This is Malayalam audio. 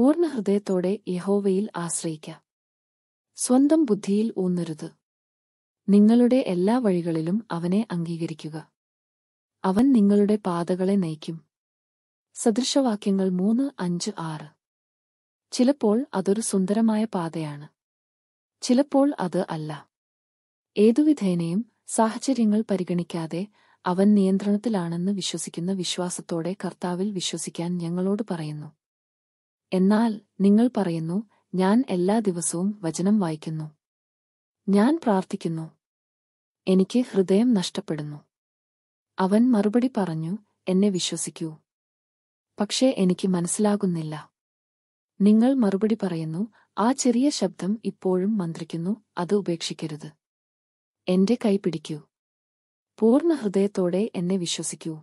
പൂർണ്ണ ഹൃദയത്തോടെ യഹോവയിൽ ആശ്രയിക്കാം സ്വന്തം ബുദ്ധിയിൽ ഊന്നരുത് നിങ്ങളുടെ എല്ലാ വഴികളിലും അവനെ അംഗീകരിക്കുക അവൻ നിങ്ങളുടെ പാതകളെ നയിക്കും സദൃശവാക്യങ്ങൾ മൂന്ന് അഞ്ച് ആറ് ചിലപ്പോൾ അതൊരു സുന്ദരമായ പാതയാണ് ചിലപ്പോൾ അത് അല്ല ഏതുവിധേനയും സാഹചര്യങ്ങൾ പരിഗണിക്കാതെ അവൻ നിയന്ത്രണത്തിലാണെന്ന് വിശ്വസിക്കുന്ന വിശ്വാസത്തോടെ കർത്താവിൽ വിശ്വസിക്കാൻ ഞങ്ങളോട് പറയുന്നു എന്നാൽ നിങ്ങൾ പറയുന്നു ഞാൻ എല്ലാ ദിവസവും വചനം വായിക്കുന്നു ഞാൻ പ്രാർത്ഥിക്കുന്നു എനിക്ക് ഹൃദയം നഷ്ടപ്പെടുന്നു അവൻ മറുപടി പറഞ്ഞു എന്നെ വിശ്വസിക്കൂ പക്ഷേ എനിക്ക് മനസ്സിലാകുന്നില്ല നിങ്ങൾ മറുപടി പറയുന്നു ആ ചെറിയ ശബ്ദം ഇപ്പോഴും മന്ത്രിക്കുന്നു അത് ഉപേക്ഷിക്കരുത് എന്റെ കൈ പിടിക്കൂ പൂർണ്ണ ഹൃദയത്തോടെ എന്നെ വിശ്വസിക്കൂ